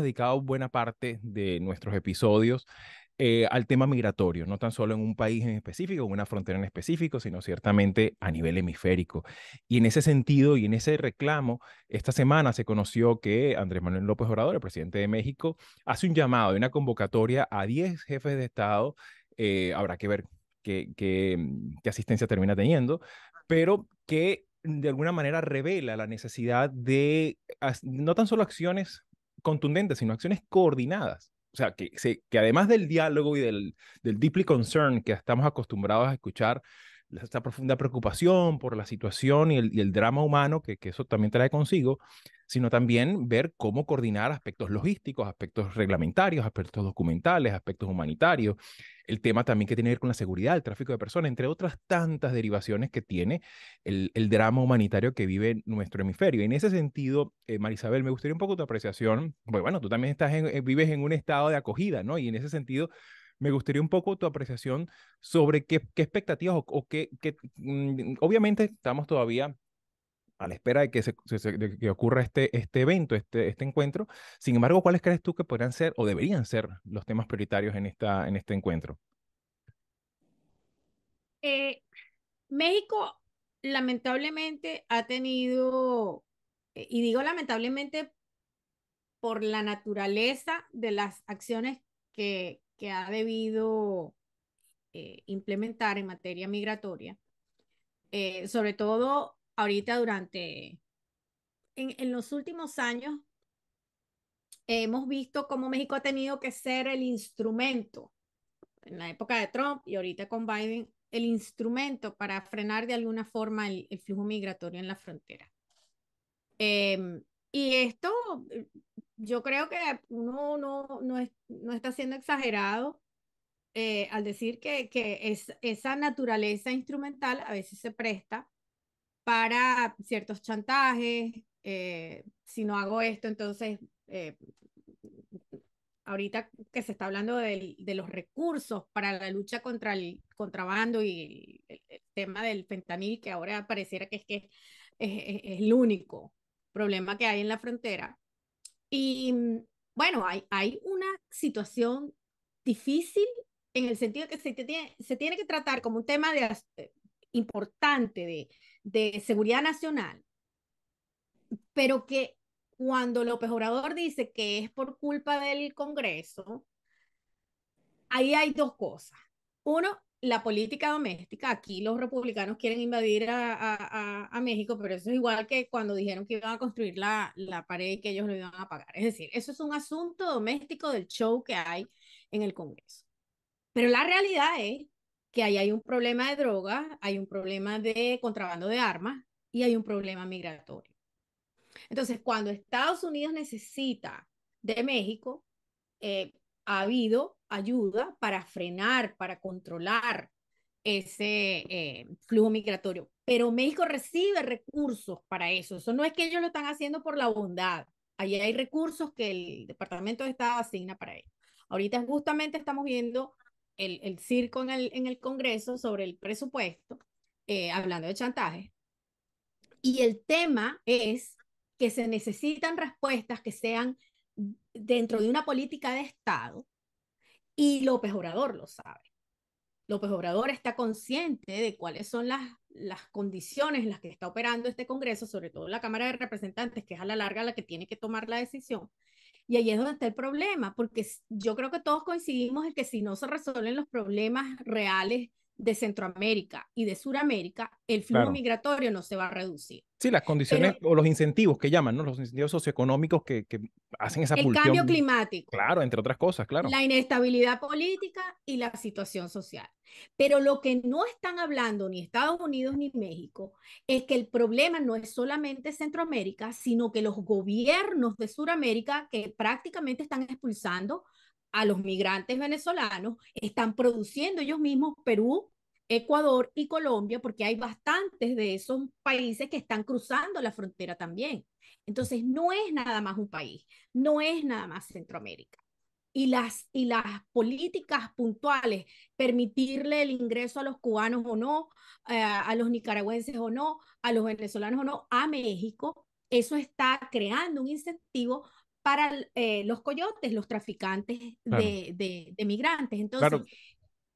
dedicado buena parte de nuestros episodios eh, al tema migratorio, no tan solo en un país en específico, en una frontera en específico, sino ciertamente a nivel hemisférico. Y en ese sentido y en ese reclamo, esta semana se conoció que Andrés Manuel López Obrador, el presidente de México, hace un llamado y una convocatoria a 10 jefes de Estado. Eh, habrá que ver qué, qué, mm, qué asistencia termina teniendo, pero que de alguna manera revela la necesidad de no tan solo acciones contundentes, sino acciones coordinadas. O sea, que, además del diálogo y del, del deeply concern que estamos acostumbrados a escuchar esta profunda preocupación por la situación y el, drama humano que, que, eso también trae consigo, sino también ver cómo coordinar aspectos logísticos, aspectos reglamentarios, aspectos documentales, aspectos humanitarios, el tema también que tiene que ver con la seguridad, el tráfico de personas, entre otras tantas derivaciones que tiene el, drama humanitario que vive nuestro hemisferio. en ese sentido, eh, Marisabel, me gustaría un poco tu apreciación, pues bueno tú también estás eh, vives en un estado de acogida, ¿no? Y en ese sentido me gustaría un poco tu apreciación sobre qué, qué expectativas o, qué, mm, obviamente estamos todavía a la espera de que, se, que ocurra este, este evento, este, este encuentro. Sin embargo, ¿cuáles crees tú que podrían ser o deberían ser los temas prioritarios en, esta, en este encuentro? Eh, México lamentablemente ha tenido, eh, y digo lamentablemente por la naturaleza de las acciones que, que ha debido eh, implementar en materia migratoria, eh, sobre todo ahorita durante, en, los últimos años, hemos visto cómo México ha tenido que ser el instrumento, en la época de Trump y ahorita con Biden, el instrumento para frenar de alguna forma el, flujo migratorio en la frontera. Em, y esto yo creo que uno no, es, no está siendo exagerado eh, al decir que, que es, esa naturaleza instrumental a veces se presta para ciertos chantajes, eh, si no hago esto, entonces eh, ahorita que se está hablando de, los recursos para la lucha contra el contrabando y el, tema del fentanil, que ahora pareciera que es, que es el único problema que hay en la frontera, y mm, bueno, hay, hay una situación difícil en el sentido que se, tiene, se tiene que tratar como un tema de, eh, importante de, de seguridad nacional, pero que cuando López Obrador dice que es por culpa del Congreso, ahí hay dos cosas. Uno, la política doméstica, aquí los republicanos quieren invadir a, México, pero eso es igual que cuando dijeron que iban a construir la, pared y que ellos lo iban a pagar. Es decir, eso es un asunto doméstico del show que hay en el Congreso. Pero la realidad es que ahí hay un problema de drogas, hay un problema de contrabando de armas y hay un problema migratorio. Entonces, cuando Estados Unidos necesita de México, eh, ha habido ayuda para frenar, para controlar ese eh, flujo migratorio. Pero México recibe recursos para eso. Eso no es que ellos lo están haciendo por la bondad. Allí hay recursos que el Departamento de Estado asigna para ello. Ahorita justamente estamos viendo el, el circo en el, en el Congreso sobre el presupuesto, eh, hablando de chantaje. Y el tema es que se necesitan respuestas que sean dentro de una política de Estado y López Obrador lo sabe. López Obrador está consciente de cuáles son las, las condiciones en las que está operando este Congreso, sobre todo la Cámara de Representantes, que es a la larga la que tiene que tomar la decisión. Y ahí es donde está el problema, porque yo creo que todos coincidimos en que si no se resuelven los problemas reales de Centroamérica y de Suramérica, el flujo migratorio no se va a reducir. Sí, las condiciones o los incentivos que llaman, Los incentivos socioeconómicos que, que hacen esa El cambio climático. Claro, entre otras cosas, claro. La inestabilidad política y la situación social. Pero lo que no están hablando ni Estados Unidos ni México es que el problema no es solamente Centroamérica, sino que los gobiernos de Suramérica que prácticamente están expulsando a los migrantes venezolanos, están produciendo ellos mismos Perú, Ecuador y Colombia, porque hay bastantes de esos países que están cruzando la frontera también. Entonces, no es nada más un país, no es nada más Centroamérica. Y las, y las políticas puntuales, permitirle el ingreso a los cubanos o no, eh, a los nicaragüenses o no, a los venezolanos o no, a México, eso está creando un incentivo para eh, los coyotes, los traficantes de, migrantes. Entonces,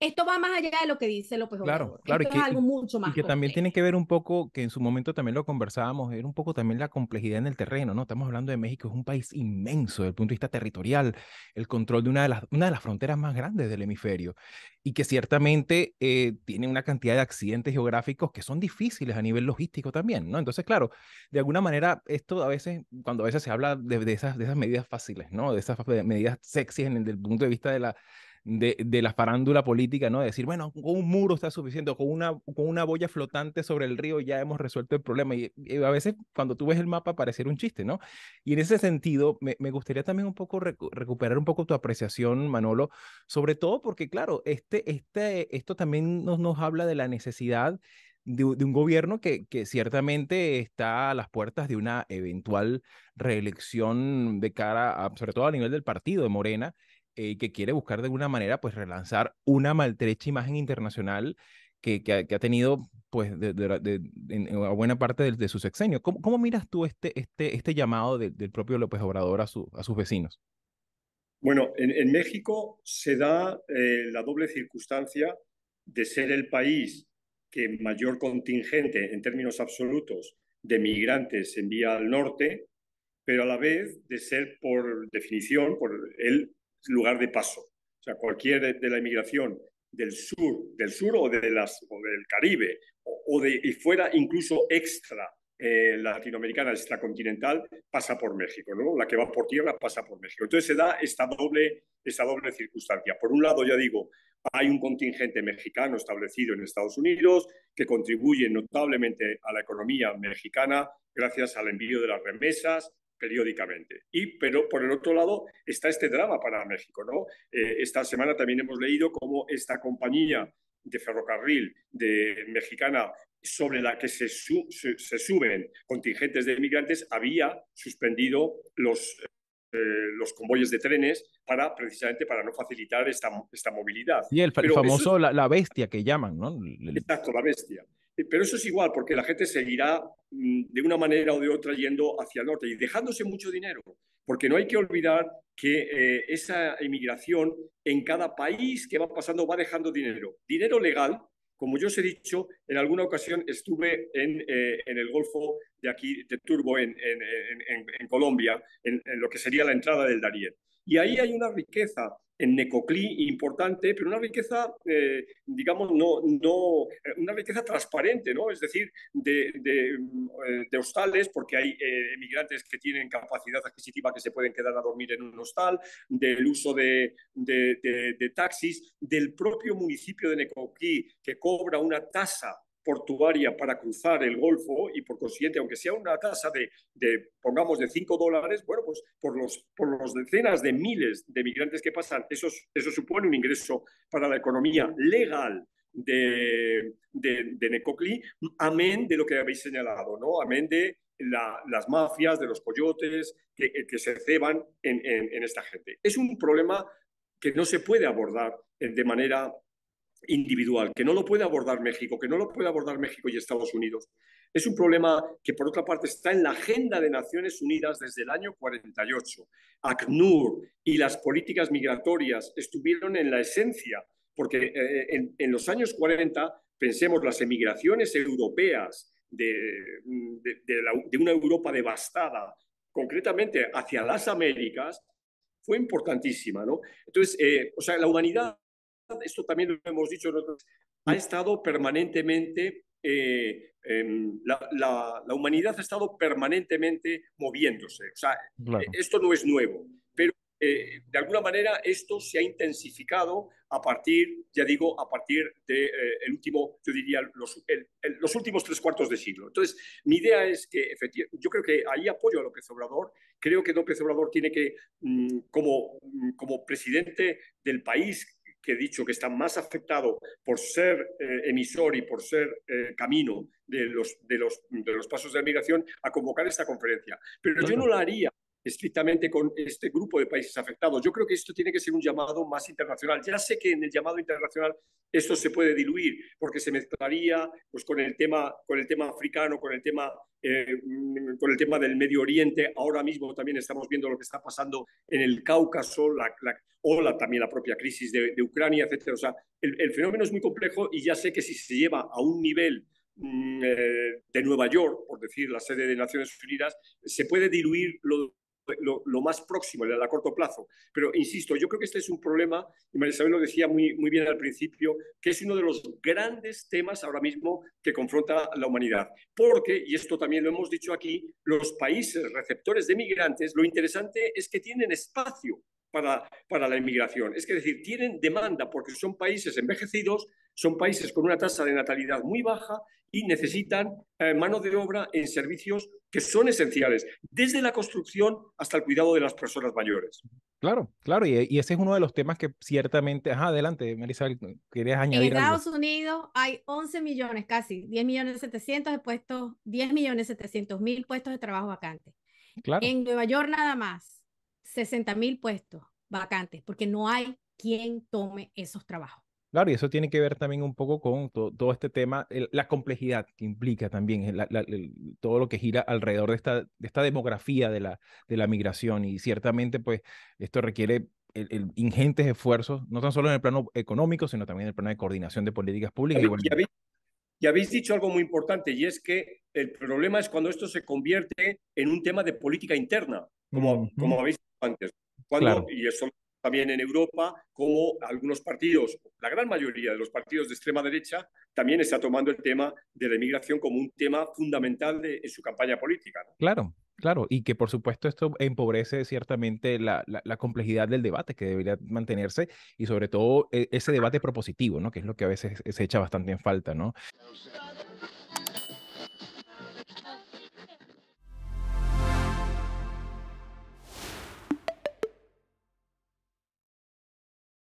esto va más allá de lo que dice López Obrador. Claro, claro. que, es algo mucho más. Y que también tiene que ver un poco, que en su momento también lo conversábamos, era un poco también la complejidad en el terreno, ¿no? Estamos hablando de México, es un país inmenso desde el punto de vista territorial, el control de una de las, una de las fronteras más grandes del hemisferio, y que ciertamente eh, tiene una cantidad de accidentes geográficos que son difíciles a nivel logístico también, ¿no? Entonces, claro, de alguna manera, esto a veces, cuando a veces se habla de, esas, de esas medidas fáciles, ¿no? De esas medidas sexy desde el punto de vista de la de, de, la farándula política, ¿no? De decir, bueno, con un muro está suficiente, con una, con una boya flotante sobre el río ya hemos resuelto el problema. Y, a veces cuando tú ves el mapa ser un chiste, ¿no? Y en ese sentido, me, gustaría también un poco recuperar un poco tu apreciación, Manolo, sobre todo porque, claro, este, este, esto también nos, nos habla de la necesidad de, un gobierno que, ciertamente está a las puertas de una eventual reelección de cara, sobre todo a nivel del partido de Morena, eh, que quiere buscar de alguna manera pues relanzar una maltrecha imagen internacional que, que, ha, tenido pues de, de, en buena parte de, de su sexenio. ¿Cómo, miras tú este, este, este llamado del propio López Obrador a, su, a sus vecinos? Bueno, en, México se da eh, la doble circunstancia de ser el país que mayor contingente en términos absolutos de migrantes envía al norte, pero a la vez de ser por definición, por él, lugar de paso. O sea, cualquier de, la inmigración del sur, del sur o, de las, del Caribe, o, de, y fuera incluso extra eh, latinoamericana, extracontinental, pasa por México, ¿no? La que va por tierra pasa por México. Entonces se da esta doble, esta doble circunstancia. Por un lado, ya digo, hay un contingente mexicano establecido en Estados Unidos que contribuye notablemente a la economía mexicana gracias al envío de las remesas, periódicamente. Y, pero por el otro lado está este drama para México. ¿no? Eh, esta semana también hemos leído cómo esta compañía de ferrocarril de mexicana sobre la que se, suben contingentes de migrantes había suspendido los, eh, los convoyes de trenes para precisamente para no facilitar esta, esta movilidad. Y el, famoso, la, la, bestia que llaman, ¿no? Exacto, la bestia. Pero eso es igual, porque la gente seguirá mm, de una manera o de otra yendo hacia el norte y dejándose mucho dinero, porque no hay que olvidar que eh, esa inmigración en cada país que va pasando va dejando dinero. Dinero legal, como yo os he dicho, en alguna ocasión estuve en, eh, el Golfo de aquí, de Turbo, en, Colombia, en, lo que sería la entrada del Darién. Y ahí hay una riqueza en Necoclí importante, pero una riqueza, eh, digamos, no, no, eh, una riqueza transparente, ¿no? Es decir, de, eh, hostales, porque hay emigrantes que tienen capacidad adquisitiva que se pueden quedar a dormir en un hostal, del uso de, de taxis, del propio municipio de Necoclí, que cobra una tasa portuaria para cruzar el Golfo y por consiguiente, aunque sea una tasa de, pongamos, de 5 dólares, bueno, pues por los, por los decenas de miles de migrantes que pasan, eso, eso supone un ingreso para la economía legal de, de, amén de lo que habéis señalado, ¿no? Amén de las mafias, de los coyotes que, se ceban en esta gente. Es un problema que no se puede abordar eh, de manera individual, que no lo puede abordar México, que no lo puede abordar México y Estados Unidos. Es un problema que, por otra parte, está en la agenda de Naciones Unidas desde el año 48. ACNUR y las políticas migratorias estuvieron en la esencia, porque eh, en, los años 40, pensemos, las emigraciones europeas de, una Europa devastada, concretamente hacia las Américas, fue importantísima, ¿no? Entonces, eh, o sea, la humanidad esto también lo hemos dicho nosotros, ha estado permanentemente, eh, em, la, humanidad ha estado permanentemente moviéndose. O sea, eh, esto no es nuevo, pero eh, de alguna manera esto se ha intensificado a partir, ya digo, a partir del de, el último, yo diría, los, últimos tres cuartos de siglo. Entonces, mi idea es que, efectivamente, yo creo que ahí apoyo a López Obrador, creo que López Obrador tiene que, mm, como, mm, como presidente del país, que he dicho que está más afectado por ser eh, emisor y por ser eh, camino de los, de, los, de los pasos de la migración, a convocar esta conferencia. Pero yo no la haría estrictamente con este grupo de países afectados. Yo creo que esto tiene que ser un llamado más internacional. Ya sé que en el llamado internacional esto se puede diluir porque se mezclaría pues, con, el tema, con el tema africano, con el tema, eh, mm, con el tema del Medio Oriente. Ahora mismo también estamos viendo lo que está pasando en el Cáucaso la, la, o también la propia crisis de, Ucrania, etc. O sea, el, el fenómeno es muy complejo y ya sé que si se lleva a un nivel mm, eh, de Nueva York, por decir la sede de Naciones Unidas, se puede diluir lo lo, más próximo, el a corto plazo. Pero insisto, yo creo que este es un problema, y María lo decía muy, muy bien al principio, que es uno de los grandes temas ahora mismo que confronta la humanidad. Porque, y esto también lo hemos dicho aquí, los países receptores de migrantes, lo interesante es que tienen espacio para, la inmigración. Es decir, tienen demanda porque son países envejecidos son países con una tasa de natalidad muy baja y necesitan eh, mano de obra en servicios que son esenciales, desde la construcción hasta el cuidado de las personas mayores. Claro, claro, y, ese es uno de los temas que ciertamente... Ajá, adelante, Marisabel, querías añadir. En Estados Unidos hay 11 millones, casi 10 millones 700 de puestos, 10 millones 700 mil puestos de trabajo vacantes. Claro. En Nueva York nada más, 60 mil puestos vacantes, porque no hay quien tome esos trabajos. Claro, y eso tiene que ver también un poco con todo, este tema, la complejidad que implica también eh, todo lo que gira alrededor de esta, de esta demografía de la, de la migración. Y ciertamente, pues, esto requiere ingentes esfuerzos, no tan solo en el plano económico, sino también en el plano de coordinación de políticas públicas. Y, habéis, dicho algo muy importante, y es que el problema es cuando esto se convierte en un tema de política interna, como, como habéis dicho antes. Cuando, Y eso también en Europa, como algunos partidos, la gran mayoría de los partidos de extrema derecha, también está tomando el tema de la inmigración como un tema fundamental de, en su campaña política. Claro, claro, y que por supuesto esto empobrece ciertamente la, la, la, complejidad del debate que debería mantenerse y sobre todo e, ese debate propositivo, ¿no? que es lo que a veces se echa bastante en falta. ¿no?